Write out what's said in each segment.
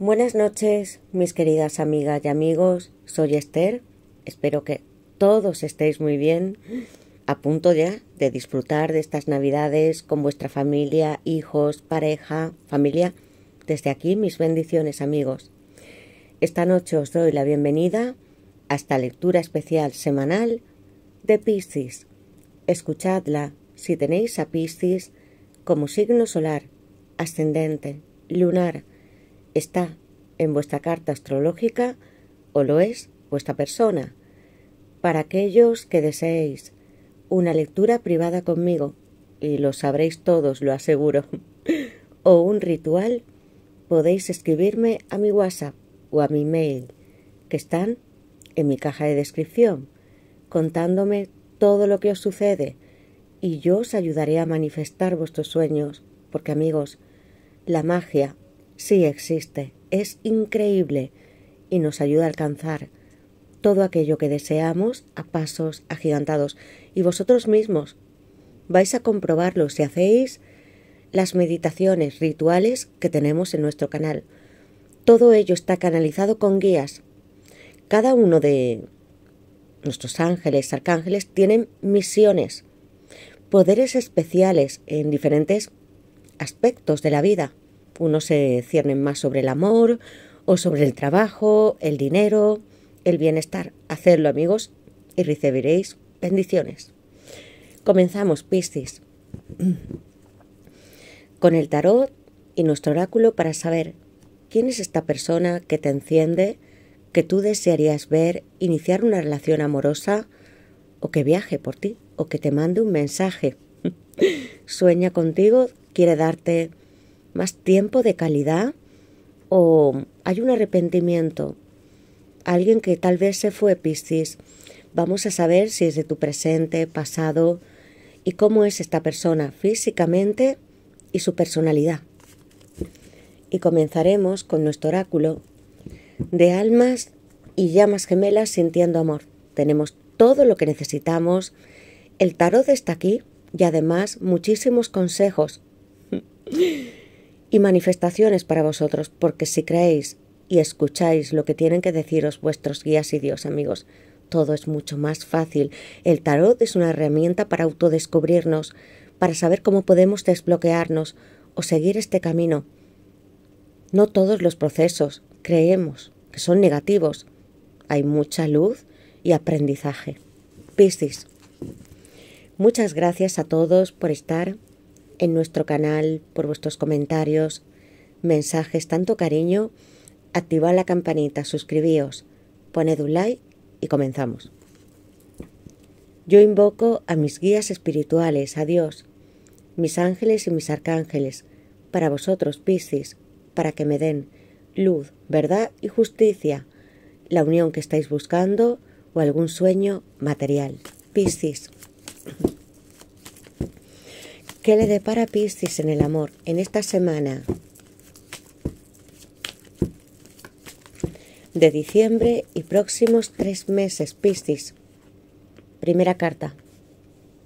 Buenas noches, mis queridas amigas y amigos. Soy Esther. Espero que todos estéis muy bien, a punto ya de disfrutar de estas Navidades con vuestra familia, hijos, pareja, familia. Desde aquí mis bendiciones, amigos. Esta noche os doy la bienvenida a esta lectura especial semanal de Piscis. Escuchadla si tenéis a Piscis como signo solar, ascendente, lunar, ¿Está en vuestra carta astrológica o lo es vuestra persona? Para aquellos que deseéis una lectura privada conmigo, y lo sabréis todos, lo aseguro, o un ritual, podéis escribirme a mi WhatsApp o a mi mail, que están en mi caja de descripción, contándome todo lo que os sucede, y yo os ayudaré a manifestar vuestros sueños, porque amigos, la magia sí existe, es increíble y nos ayuda a alcanzar todo aquello que deseamos a pasos agigantados. Y vosotros mismos vais a comprobarlo si hacéis las meditaciones rituales que tenemos en nuestro canal. Todo ello está canalizado con guías. Cada uno de nuestros ángeles, arcángeles, tienen misiones, poderes especiales en diferentes aspectos de la vida unos se ciernen más sobre el amor o sobre el trabajo, el dinero, el bienestar. Hacedlo amigos y recibiréis bendiciones. Comenzamos, Piscis, con el tarot y nuestro oráculo para saber quién es esta persona que te enciende, que tú desearías ver, iniciar una relación amorosa o que viaje por ti o que te mande un mensaje. Sueña contigo, quiere darte más tiempo de calidad o hay un arrepentimiento. Alguien que tal vez se fue Piscis. Vamos a saber si es de tu presente, pasado y cómo es esta persona físicamente y su personalidad. Y comenzaremos con nuestro oráculo de almas y llamas gemelas sintiendo amor. Tenemos todo lo que necesitamos. El tarot está aquí y además muchísimos consejos. y manifestaciones para vosotros, porque si creéis y escucháis lo que tienen que deciros vuestros guías y Dios amigos, todo es mucho más fácil. El tarot es una herramienta para autodescubrirnos, para saber cómo podemos desbloquearnos o seguir este camino. No todos los procesos creemos que son negativos. Hay mucha luz y aprendizaje. Piscis. Muchas gracias a todos por estar en nuestro canal, por vuestros comentarios, mensajes, tanto cariño. Activad la campanita, suscribíos, poned un like y comenzamos. Yo invoco a mis guías espirituales, a Dios, mis ángeles y mis arcángeles, para vosotros, Piscis, para que me den luz, verdad y justicia, la unión que estáis buscando o algún sueño material. Piscis. ¿Qué le depara Piscis en el amor en esta semana de diciembre y próximos tres meses, Piscis? Primera carta.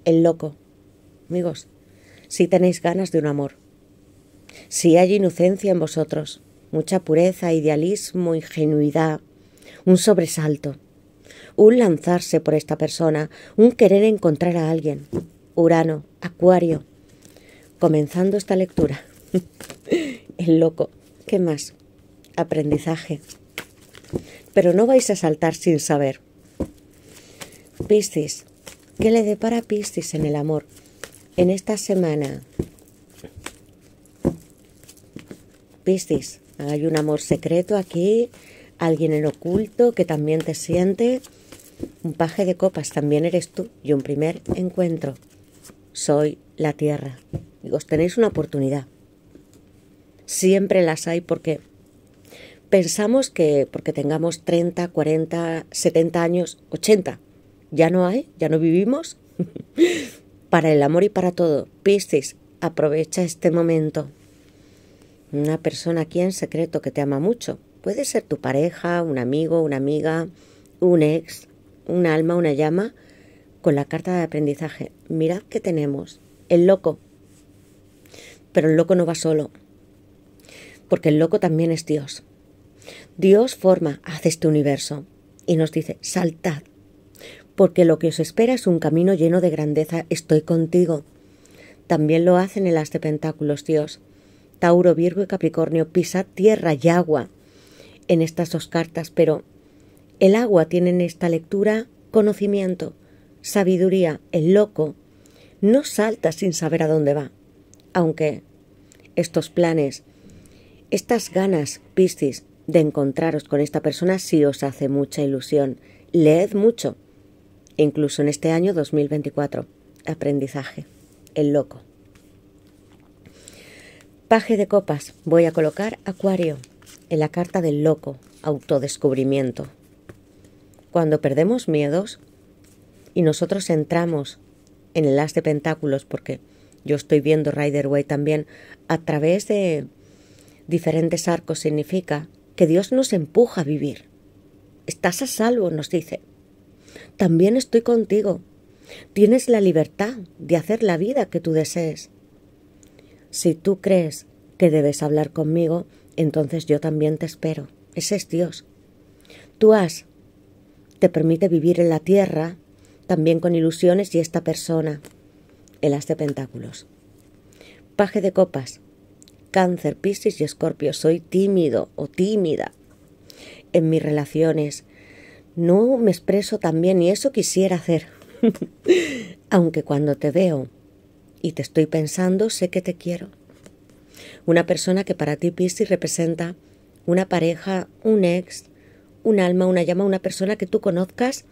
El loco. Amigos, si tenéis ganas de un amor, si hay inocencia en vosotros, mucha pureza, idealismo, ingenuidad, un sobresalto, un lanzarse por esta persona, un querer encontrar a alguien. Urano, Acuario, comenzando esta lectura. El loco. ¿Qué más? Aprendizaje. Pero no vais a saltar sin saber. Piscis. ¿Qué le depara Piscis en el amor? En esta semana. Piscis, hay un amor secreto aquí, alguien en oculto que también te siente. Un paje de copas también eres tú y un primer encuentro. Soy la tierra y os tenéis una oportunidad. Siempre las hay porque pensamos que porque tengamos 30, 40, 70 años, 80, ya no hay, ya no vivimos. para el amor y para todo, Piscis, aprovecha este momento. Una persona aquí en secreto que te ama mucho. Puede ser tu pareja, un amigo, una amiga, un ex, un alma, una llama. Con la carta de aprendizaje, mirad que tenemos. El loco, pero el loco no va solo, porque el loco también es Dios. Dios forma, hace este universo y nos dice, saltad, porque lo que os espera es un camino lleno de grandeza, estoy contigo. También lo hacen el as de Pentáculos, Dios. Tauro, Virgo y Capricornio, pisad tierra y agua en estas dos cartas, pero el agua tiene en esta lectura conocimiento, sabiduría, el loco no salta sin saber a dónde va. Aunque estos planes, estas ganas, Piscis, de encontraros con esta persona sí os hace mucha ilusión. Leed mucho, incluso en este año 2024. Aprendizaje. El loco. Paje de copas. Voy a colocar Acuario en la carta del loco, autodescubrimiento. Cuando perdemos miedos y nosotros entramos en el as de pentáculos porque yo estoy viendo Rider también, a través de diferentes arcos significa que Dios nos empuja a vivir. Estás a salvo, nos dice. También estoy contigo. Tienes la libertad de hacer la vida que tú desees. Si tú crees que debes hablar conmigo, entonces yo también te espero. Ese es Dios. Tú has te permite vivir en la tierra también con ilusiones y esta persona el as de pentáculos. Paje de copas. Cáncer, Piscis y Escorpio. Soy tímido o tímida en mis relaciones. No me expreso tan bien y eso quisiera hacer. Aunque cuando te veo y te estoy pensando, sé que te quiero. Una persona que para ti, Piscis, representa una pareja, un ex, un alma, una llama, una persona que tú conozcas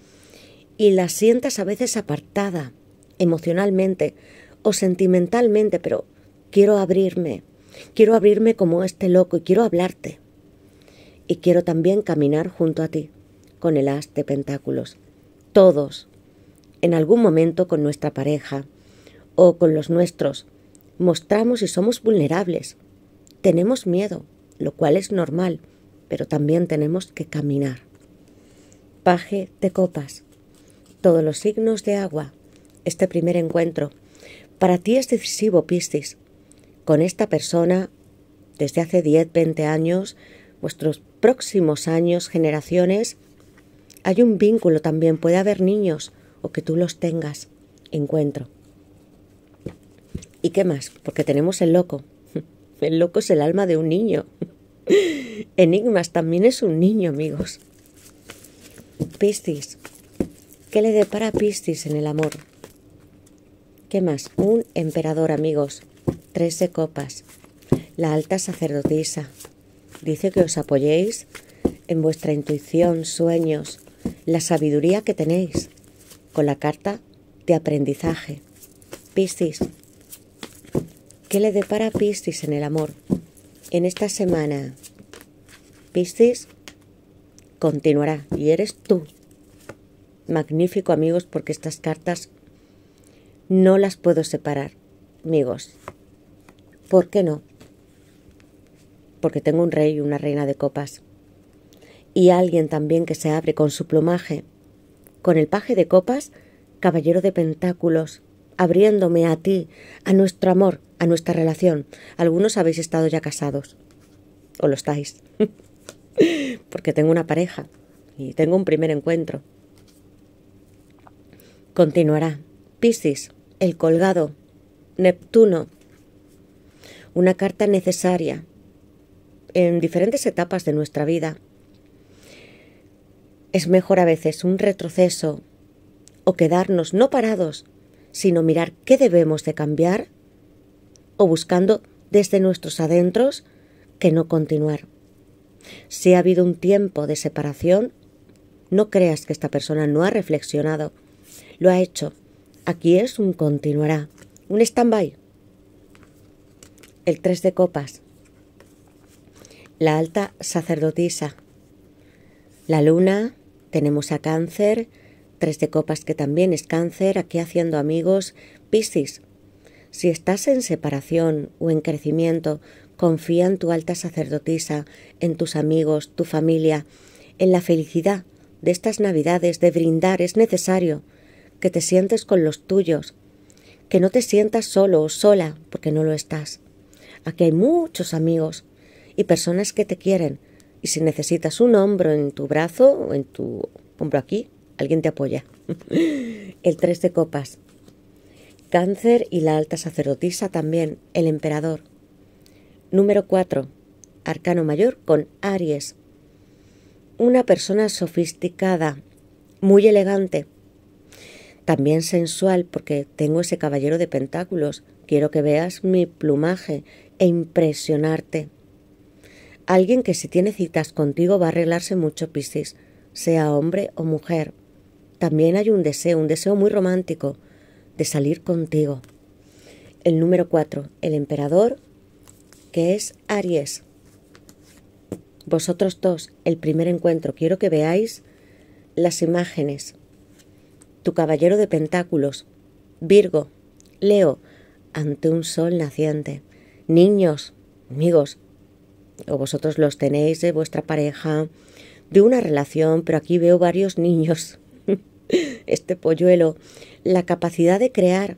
y la sientas a veces apartada, emocionalmente o sentimentalmente, pero quiero abrirme, quiero abrirme como este loco y quiero hablarte. Y quiero también caminar junto a ti, con el haz de pentáculos. Todos, en algún momento con nuestra pareja o con los nuestros, mostramos y somos vulnerables. Tenemos miedo, lo cual es normal, pero también tenemos que caminar. Paje de copas. Todos los signos de agua este primer encuentro. Para ti es decisivo, Piscis. Con esta persona, desde hace 10, 20 años, vuestros próximos años, generaciones, hay un vínculo también, puede haber niños o que tú los tengas, encuentro. ¿Y qué más? Porque tenemos el loco. El loco es el alma de un niño. Enigmas también es un niño, amigos. Piscis. ¿Qué le depara a Piscis en el amor? ¿Qué más? Un emperador, amigos. Trece copas. La alta sacerdotisa. Dice que os apoyéis en vuestra intuición, sueños, la sabiduría que tenéis, con la carta de aprendizaje. Piscis. ¿Qué le depara Piscis en el amor? En esta semana, Piscis continuará y eres tú. Magnífico amigos porque estas cartas no las puedo separar, amigos. ¿Por qué no? Porque tengo un rey y una reina de copas. Y alguien también que se abre con su plumaje, con el paje de copas, caballero de pentáculos, abriéndome a ti, a nuestro amor, a nuestra relación. Algunos habéis estado ya casados, o lo estáis, porque tengo una pareja y tengo un primer encuentro. Continuará. Piscis, el colgado. Neptuno. Una carta necesaria en diferentes etapas de nuestra vida. Es mejor a veces un retroceso o quedarnos no parados, sino mirar qué debemos de cambiar o buscando desde nuestros adentros que no continuar. Si ha habido un tiempo de separación, no creas que esta persona no ha reflexionado, lo ha hecho Aquí es un continuará, un stand-by. El tres de copas. La alta sacerdotisa. La luna, tenemos a cáncer, tres de copas que también es cáncer, aquí haciendo amigos, Piscis. Si estás en separación o en crecimiento, confía en tu alta sacerdotisa, en tus amigos, tu familia, en la felicidad de estas navidades, de brindar, es necesario que te sientes con los tuyos, que no te sientas solo o sola, porque no lo estás. Aquí hay muchos amigos y personas que te quieren, y si necesitas un hombro en tu brazo o en tu hombro aquí, alguien te apoya. el tres de copas. Cáncer y la alta sacerdotisa también, el emperador. Número 4. Arcano mayor con Aries. Una persona sofisticada, muy elegante, también sensual, porque tengo ese caballero de pentáculos, quiero que veas mi plumaje e impresionarte. Alguien que si tiene citas contigo va a arreglarse mucho, Piscis, sea hombre o mujer. También hay un deseo, un deseo muy romántico, de salir contigo. El número 4, el emperador, que es Aries. Vosotros dos, el primer encuentro, quiero que veáis las imágenes tu caballero de pentáculos, Virgo, Leo, ante un sol naciente. Niños, amigos, o vosotros los tenéis de vuestra pareja, de una relación, pero aquí veo varios niños. este polluelo, la capacidad de crear.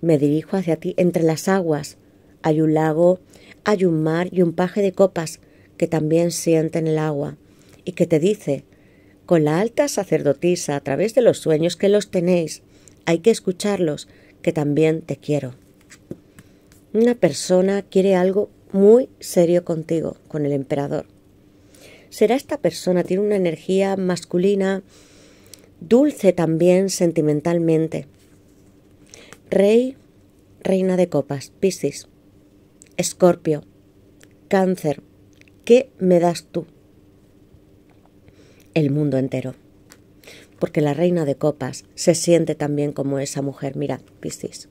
Me dirijo hacia ti entre las aguas. Hay un lago, hay un mar y un paje de copas que también sienten el agua y que te dice con la alta sacerdotisa a través de los sueños que los tenéis. Hay que escucharlos, que también te quiero. Una persona quiere algo muy serio contigo, con el emperador. Será esta persona, tiene una energía masculina, dulce también sentimentalmente. Rey, reina de copas, Piscis, Escorpio, Cáncer, ¿qué me das tú? el mundo entero. Porque la reina de copas se siente también como esa mujer. Mira, Piscis.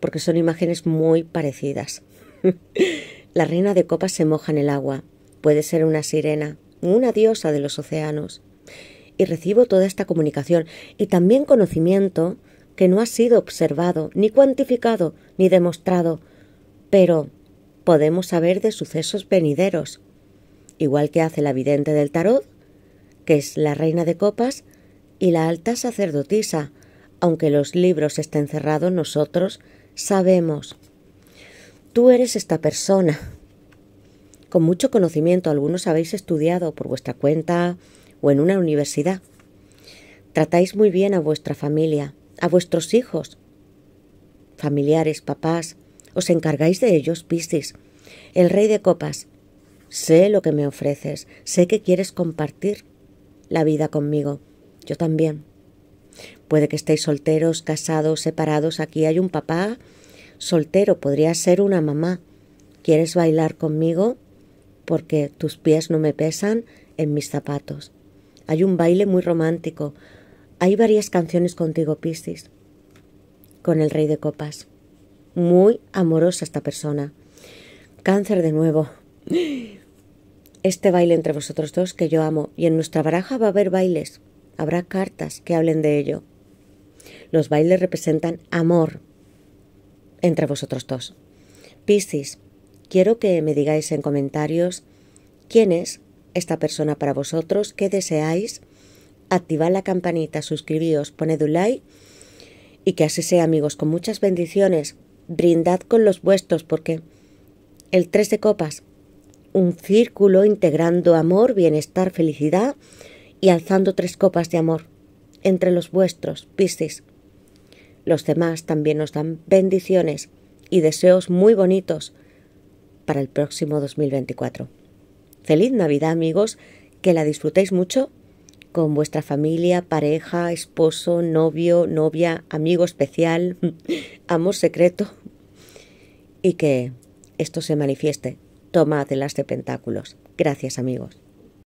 Porque son imágenes muy parecidas. la reina de copas se moja en el agua. Puede ser una sirena, una diosa de los océanos. Y recibo toda esta comunicación y también conocimiento que no ha sido observado, ni cuantificado, ni demostrado, pero podemos saber de sucesos venideros, igual que hace la vidente del tarot que es la reina de copas, y la alta sacerdotisa, aunque los libros estén cerrados, nosotros sabemos. Tú eres esta persona. Con mucho conocimiento, algunos habéis estudiado por vuestra cuenta o en una universidad. Tratáis muy bien a vuestra familia, a vuestros hijos, familiares, papás. Os encargáis de ellos, Piscis. El rey de copas. Sé lo que me ofreces, sé que quieres compartir la vida conmigo. Yo también. Puede que estéis solteros, casados, separados. Aquí hay un papá soltero, podría ser una mamá. ¿Quieres bailar conmigo? Porque tus pies no me pesan en mis zapatos. Hay un baile muy romántico. Hay varias canciones contigo, Piscis, con el rey de copas. Muy amorosa esta persona. Cáncer de nuevo este baile entre vosotros dos que yo amo, y en nuestra baraja va a haber bailes, habrá cartas que hablen de ello. Los bailes representan amor entre vosotros dos. Piscis, quiero que me digáis en comentarios quién es esta persona para vosotros, qué deseáis, activad la campanita, suscribíos, poned un like y que así sea amigos, con muchas bendiciones, brindad con los vuestros porque el 13 de copas un círculo integrando amor, bienestar, felicidad y alzando tres copas de amor entre los vuestros, Piscis. Los demás también nos dan bendiciones y deseos muy bonitos para el próximo 2024. Feliz Navidad amigos, que la disfrutéis mucho con vuestra familia, pareja, esposo, novio, novia, amigo especial, amor secreto y que esto se manifieste Toma de las de Pentáculos. Gracias amigos.